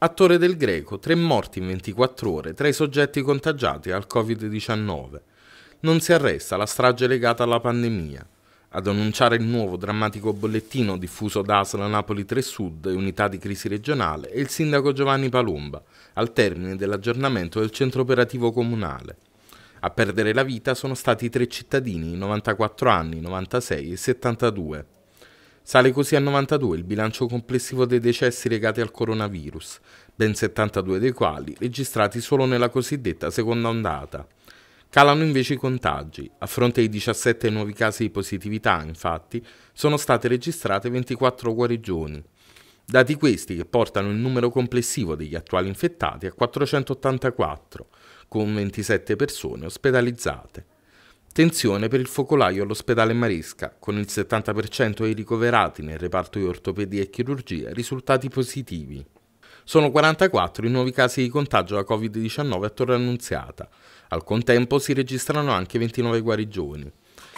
Attore del Greco, tre morti in 24 ore tra i soggetti contagiati al Covid-19. Non si arresta la strage legata alla pandemia. Ad annunciare il nuovo drammatico bollettino diffuso da Asla Napoli 3 Sud e unità di crisi regionale è il sindaco Giovanni Palomba, al termine dell'aggiornamento del centro operativo comunale. A perdere la vita sono stati tre cittadini, 94 anni, 96 e 72. Sale così a 92 il bilancio complessivo dei decessi legati al coronavirus, ben 72 dei quali registrati solo nella cosiddetta seconda ondata. Calano invece i contagi. A fronte ai 17 nuovi casi di positività, infatti, sono state registrate 24 guarigioni. Dati questi che portano il numero complessivo degli attuali infettati a 484, con 27 persone ospedalizzate. Tensione per il focolaio all'ospedale Maresca, con il 70% dei ricoverati nel reparto di ortopedia e chirurgia risultati positivi. Sono 44 i nuovi casi di contagio da Covid-19 a Torre Annunziata. Al contempo si registrano anche 29 guarigioni.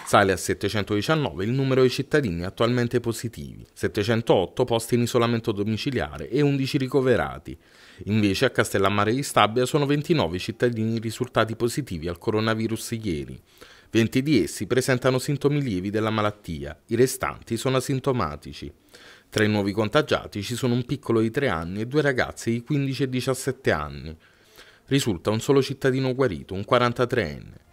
Sale a 719 il numero di cittadini attualmente positivi, 708 posti in isolamento domiciliare e 11 ricoverati. Invece a Castellammare di Stabia sono 29 cittadini risultati positivi al coronavirus ieri. 20 di essi presentano sintomi lievi della malattia, i restanti sono asintomatici. Tra i nuovi contagiati ci sono un piccolo di 3 anni e due ragazze di 15 e 17 anni. Risulta un solo cittadino guarito, un 43enne.